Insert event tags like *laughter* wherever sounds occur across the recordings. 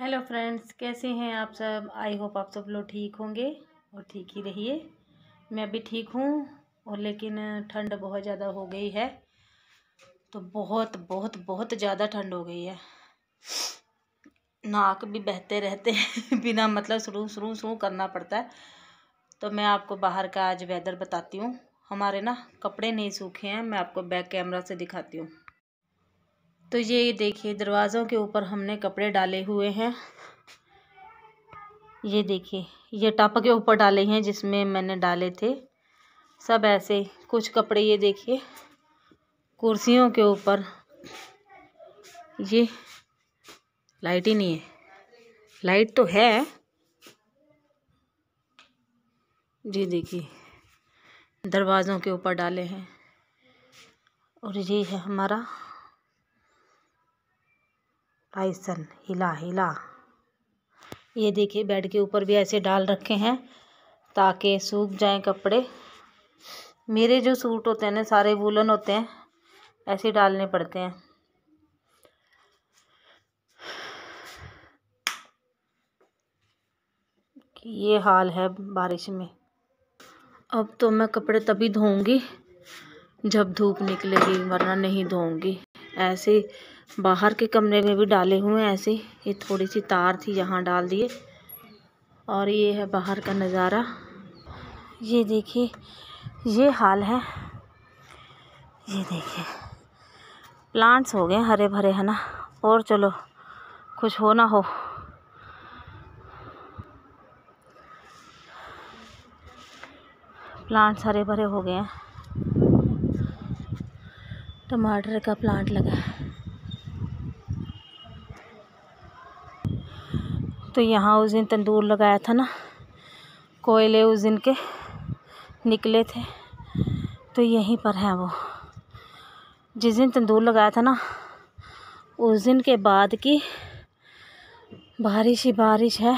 hello friends कैसे हैं आप सब आई होप आप सब लोग ठीक होंगे और ठीक ही रहिए मैं भी ठीक हूँ और लेकिन ठंड बहुत ज़्यादा हो गई है तो बहुत बहुत बहुत ज़्यादा ठंड हो गई है नाक भी बहते रहते हैं *laughs* बिना मतलब शुरू शुरू शुरू करना पड़ता है तो मैं आपको बाहर का आज वेदर बताती हूँ हमारे ना कपड़े नहीं सूखे हैं मैं आपको बैक कैमरा से दिखाती हूँ तो ये देखिए दरवाज़ों के ऊपर हमने कपड़े डाले हुए हैं ये देखिए ये टप के ऊपर डाले हैं जिसमें मैंने डाले थे सब ऐसे कुछ कपड़े ये देखिए कुर्सियों के ऊपर ये लाइट ही नहीं है लाइट तो है जी देखिए दरवाज़ों के ऊपर डाले हैं और ये है हमारा ऐसन हिला हिला ये देखिए बेड के ऊपर भी ऐसे डाल रखे हैं ताकि सूख जाएं कपड़े मेरे जो सूट होते हैं ना सारे वूलन होते हैं ऐसे डालने पड़ते हैं ये हाल है बारिश में अब तो मैं कपड़े तभी धोऊंगी जब धूप निकलेगी वरना नहीं धोऊंगी ऐसे बाहर के कमरे में भी डाले हुए हैं ऐसे ये थोड़ी सी तार थी यहाँ डाल दिए और ये है बाहर का नज़ारा ये देखिए ये हाल है ये देखिए प्लांट्स हो गए हरे भरे है ना और चलो कुछ हो ना हो प्लांट्स हरे भरे हो गए हैं टमाटर का प्लांट लगा है तो यहाँ उस दिन तंदूर लगाया था ना कोयले उस दिन के निकले थे तो यहीं पर हैं वो जिस दिन तंदूर लगाया था ना उस दिन के बाद की बारिश ही बारिश है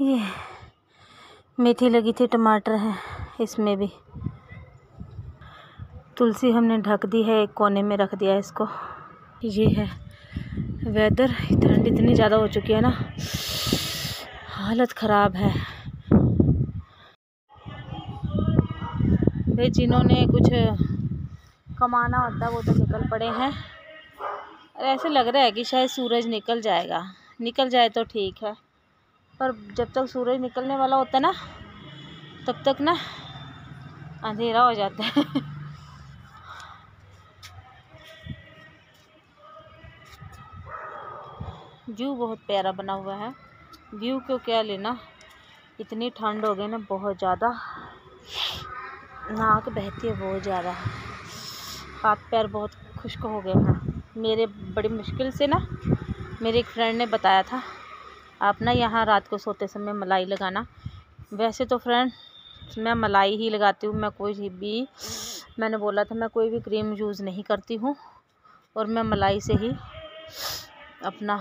ये मेथी लगी थी टमाटर है इसमें भी तुलसी हमने ढक दी है एक कोने में रख दिया है इसको ये है वेदर ठंड इतनी ज़्यादा हो चुकी है ना हालत ख़राब है भाई जिन्होंने कुछ कमाना होता वो तो निकल पड़े हैं और ऐसे लग रहा है कि शायद सूरज निकल जाएगा निकल जाए तो ठीक है पर जब तक सूरज निकलने वाला होता है ना तब तक ना अंधेरा हो जाता है *laughs* व्यू बहुत प्यारा बना हुआ है व्यू क्यों क्या लेना इतनी ठंड हो गई ना बहुत ज़्यादा नाक बहती है बहुत ज़्यादा हाथ पैर बहुत खुश्क हो गए हैं मेरे बड़ी मुश्किल से ना मेरे एक फ्रेंड ने बताया था आप ना यहाँ रात को सोते समय मलाई लगाना वैसे तो फ्रेंड मैं मलाई ही लगाती हूँ मैं कोई भी मैंने बोला था मैं कोई भी क्रीम यूज़ नहीं करती हूँ और मैं मलाई से ही अपना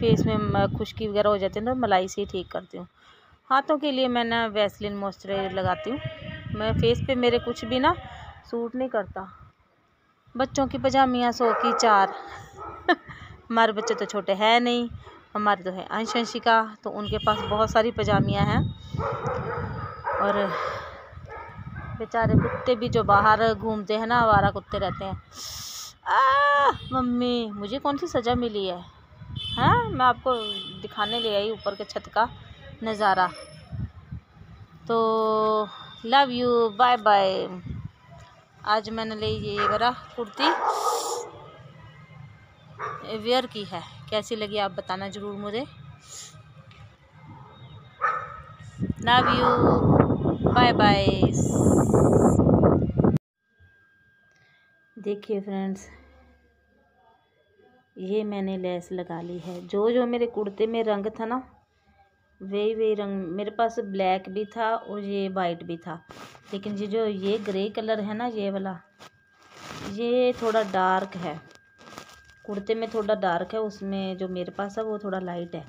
फेस में खुश्की वगैरह हो जाती है तो मलाई से ही ठीक करती हूँ हाथों के लिए मैं ना वैसलिन मॉइस्चराइजर लगाती हूँ मैं फेस पे मेरे कुछ भी ना सूट नहीं करता बच्चों की पजामियाँ सो की चार *laughs* हमारे बच्चे तो छोटे हैं नहीं हमारे तो है अंश अंशिका तो उनके पास बहुत सारी पजामियाँ हैं और बेचारे कुत्ते भी जो बाहर घूमते हैं ना आवारा कुत्ते रहते हैं आ मम्मी मुझे कौन सी सज़ा मिली है है हाँ, मैं आपको दिखाने ले आई ऊपर के छत का नज़ारा तो लव यू बाय बाय आज मैंने ले ये बरा कुर्ती वेयर की है कैसी लगी आप बताना ज़रूर मुझे लव यू बाय बाय देखिए फ्रेंड्स ये मैंने लेस लगा ली है जो जो मेरे कुर्ते में रंग था ना वही वही रंग मेरे पास ब्लैक भी था और ये वाइट भी था लेकिन ये जो ये ग्रे कलर है ना ये वाला ये थोड़ा डार्क है कुर्ते में थोड़ा डार्क है उसमें जो मेरे पास है वो थोड़ा लाइट है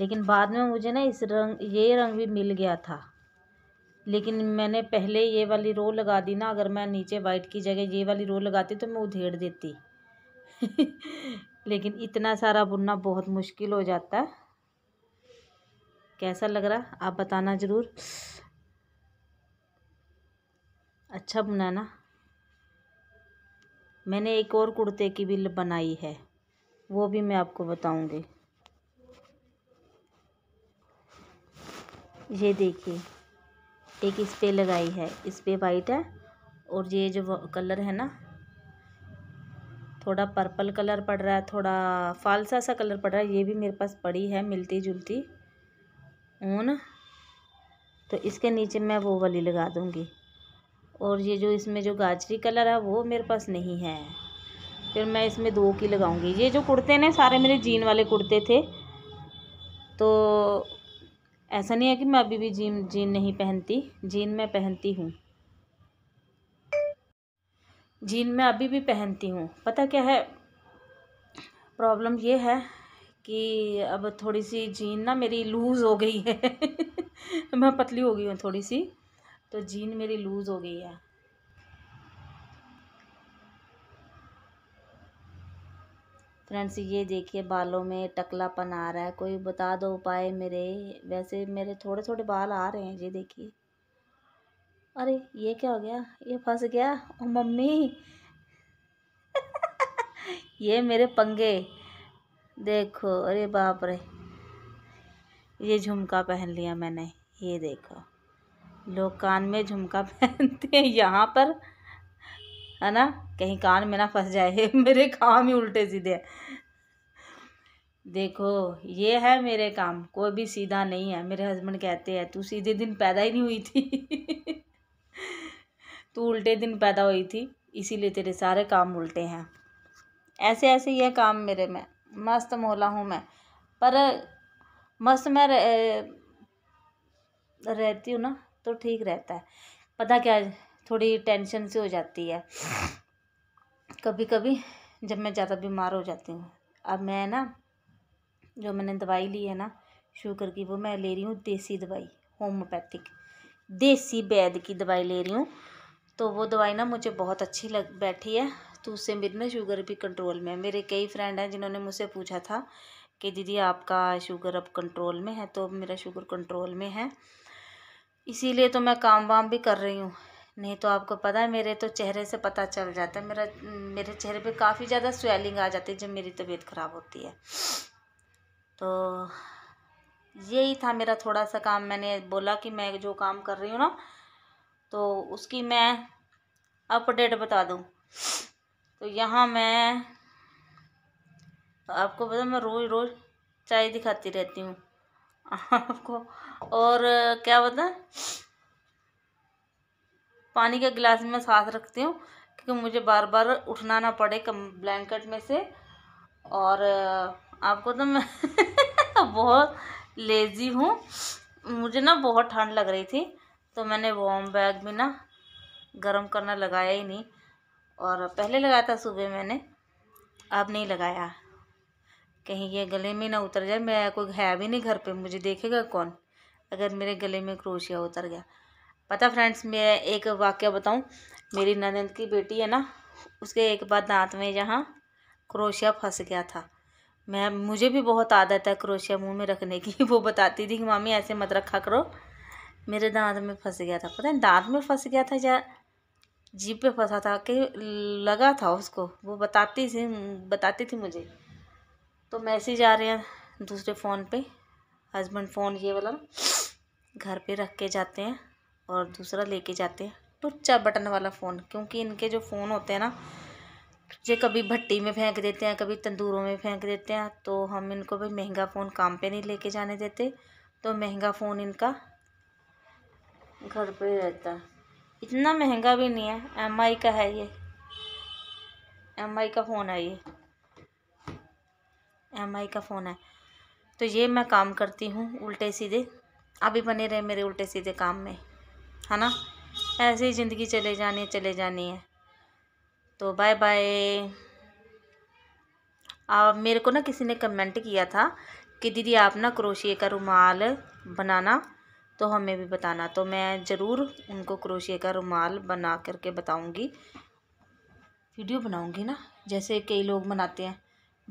लेकिन बाद में मुझे ना इस रंग ये रंग भी मिल गया था लेकिन मैंने पहले ये वाली रो लगा दी ना अगर मैं नीचे वाइट की जगह ये वाली रो लगाती तो मैं उधेड़ देती *laughs* लेकिन इतना सारा बुनना बहुत मुश्किल हो जाता है कैसा लग रहा आप बताना ज़रूर अच्छा बुना ना मैंने एक और कुर्ते की बिल बनाई है वो भी मैं आपको बताऊंगी ये देखिए एक इस पे लगाई है इस पे वाइट है और ये जो कलर है ना थोड़ा पर्पल कलर पड़ रहा है थोड़ा फालसा सा कलर पड़ रहा है ये भी मेरे पास पड़ी है मिलती जुलती ऊन तो इसके नीचे मैं वो वाली लगा दूँगी और ये जो इसमें जो गाजरी कलर है वो मेरे पास नहीं है फिर मैं इसमें दो की लगाऊंगी ये जो कुर्ते ने सारे मेरे जीन वाले कुर्ते थे तो ऐसा नहीं है कि मैं अभी भी जीन जीन नहीं पहनती जीन मैं पहनती हूँ जीन मैं अभी भी पहनती हूँ पता क्या है प्रॉब्लम ये है कि अब थोड़ी सी जीन ना मेरी लूज़ हो गई है *laughs* मैं पतली हो गई हूँ थोड़ी सी तो जीन मेरी लूज़ हो गई है फ्रेंड्स ये देखिए बालों में टकलापन आ रहा है कोई बता दो उपाय मेरे वैसे मेरे थोड़े थोड़े बाल आ रहे हैं ये देखिए अरे ये क्या हो गया ये फंस गया ओ मम्मी *laughs* ये मेरे पंगे देखो अरे बाप रे ये झुमका पहन लिया मैंने ये देखो लोग कान में झुमका *laughs* पहनते हैं यहाँ पर है ना कहीं कान में ना फंस जाए *laughs* मेरे काम ही उल्टे सीधे देखो ये है मेरे काम कोई भी सीधा नहीं है मेरे हस्बैंड कहते हैं तू सीधे दिन पैदा ही नहीं हुई थी तू उल्टे दिन पैदा हुई थी इसीलिए तेरे सारे काम उल्टे हैं ऐसे ऐसे ये काम मेरे में मस्त मोला हूँ मैं पर मस्त मैं रह, रहती हूँ ना तो ठीक रहता है पता क्या थोड़ी टेंशन सी हो जाती है कभी कभी जब मैं ज़्यादा बीमार हो जाती हूँ अब मैं ना जो मैंने दवाई ली है ना शुगर की वो मैं ले रही हूँ देसी दवाई होम्योपैथिक देसी बैद की दवाई ले रही हूँ तो वो दवाई ना मुझे बहुत अच्छी लग बैठी है तो उससे मेरी ना शुगर भी कंट्रोल में है मेरे कई फ्रेंड हैं जिन्होंने मुझसे पूछा था कि दीदी आपका शुगर अब कंट्रोल में है तो अब मेरा शुगर कंट्रोल में है इसीलिए तो मैं काम वाम भी कर रही हूँ नहीं तो आपको पता है मेरे तो चेहरे से पता चल जाता है मेरा मेरे चेहरे पे काफ़ी ज़्यादा स्वेलिंग आ जाती है जब मेरी तबीयत ख़राब होती है तो यही था मेरा थोड़ा सा काम मैंने बोला कि मैं जो काम कर रही हूँ ना तो उसकी मैं अपडेट बता दूँ तो यहाँ मैं आपको पता मैं रोज़ रोज़ चाय दिखाती रहती हूँ आपको और क्या बता पानी का गिलास मैं साथ रखती हूँ क्योंकि मुझे बार बार उठना ना पड़े कम ब्लैंकेट में से और आपको तो मैं *laughs* बहुत लेज़ी हूँ मुझे ना बहुत ठंड लग रही थी तो मैंने वॉम बैग भी ना गर्म करना लगाया ही नहीं और पहले लगाया था सुबह मैंने अब नहीं लगाया कहीं ये गले में ना उतर जाए मैं कोई है भी नहीं घर पे मुझे देखेगा कौन अगर मेरे गले में क्रोशिया उतर गया पता फ्रेंड्स मैं एक वाक्य बताऊं मेरी ननंद की बेटी है ना उसके एक बार दांत में जहाँ क्रोशिया फंस गया था मैं मुझे भी बहुत आदत है क्रोशिया मुंह में रखने की *laughs* वो बताती थी कि मामी ऐसे मत रखा करो मेरे दांत में फंस गया था पता नहीं दांत में फंस गया था या जीप पे फंसा था कहीं लगा था उसको वो बताती थी बताती थी मुझे तो मैसेज आ रहे हैं दूसरे फ़ोन पे हस्बैंड फ़ोन ये वाला घर पे रख के जाते हैं और दूसरा लेके जाते हैं टुच्चा बटन वाला फ़ोन क्योंकि इनके जो फ़ोन होते हैं ना ये कभी भट्टी में फेंक देते हैं कभी तंदूरों में फेंक देते हैं तो हम इनको भी महंगा फ़ोन काम पे नहीं लेके जाने देते तो महंगा फ़ोन इनका घर पे ही रहता है इतना महंगा भी नहीं है एम आई का है ये एम आई का फ़ोन है ये एम आई का फ़ोन है तो ये मैं काम करती हूँ उल्टे सीधे अभी बने रहे मेरे उल्टे सीधे काम में है ना ऐसे ही ज़िंदगी चले जानी है चले जानी है तो बाय बाय आ मेरे को ना किसी ने कमेंट किया था कि दीदी आप ना क्रोशिए का रुमाल बनाना तो हमें भी बताना तो मैं ज़रूर उनको क्रोशिया का रुमाल बना करके बताऊंगी वीडियो बनाऊंगी ना जैसे कई लोग बनाते हैं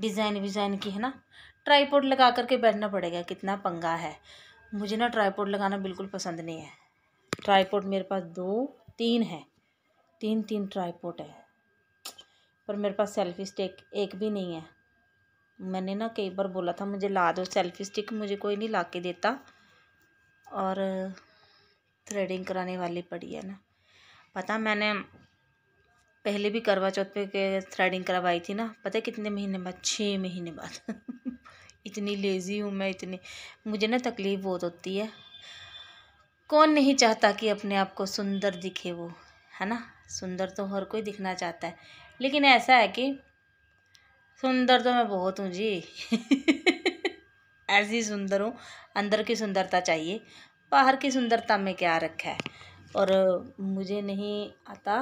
डिज़ाइन विज़ाइन की है ना ट्राईपोड लगा करके बैठना पड़ेगा कितना पंगा है मुझे ना ट्राईपोड लगाना बिल्कुल पसंद नहीं है ट्राईपोड मेरे पास दो तीन है तीन तीन ट्राईपोर्ट है पर मेरे पास सेल्फी स्टिक एक भी नहीं है मैंने ना कई बार बोला था मुझे ला दो सेल्फी स्टिक मुझे कोई नहीं ला के देता और थ्रेडिंग कराने वाली पड़ी है ना पता मैंने पहले भी करवा चौथ पे थ्रेडिंग करवाई थी ना पता है कितने महीने बाद छः महीने बाद *laughs* इतनी लेज़ी हूँ मैं इतनी मुझे ना तकलीफ़ बहुत होती है कौन नहीं चाहता कि अपने आप को सुंदर दिखे वो है ना सुंदर तो हर कोई दिखना चाहता है लेकिन ऐसा है कि सुंदर तो मैं बहुत हूँ जी *laughs* ऐसी सुंदर हूँ अंदर की सुंदरता चाहिए बाहर की सुंदरता में क्या रखा है और मुझे नहीं आता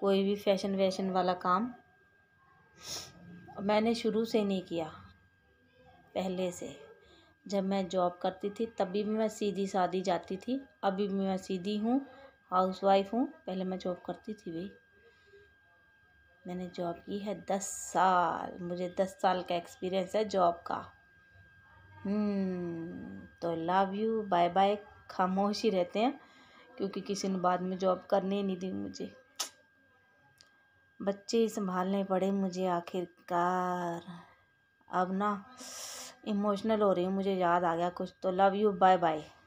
कोई भी फैशन वैशन वाला काम मैंने शुरू से नहीं किया पहले से जब मैं जॉब करती थी तभी भी मैं सीधी सादी जाती थी अभी भी मैं सीधी हूँ हाउस वाइफ हूँ पहले मैं जॉब करती थी भाई मैंने जॉब की है दस साल मुझे दस साल का एक्सपीरियंस है जॉब का हम्म, तो लव यू बाय बाय खामोश ही रहते हैं क्योंकि किसी ने बाद में जॉब करने ही नहीं दी मुझे बच्चे ही संभालने पड़े मुझे आखिरकार अब ना इमोशनल हो रही हूँ मुझे याद आ गया कुछ तो लव यू बाय बाय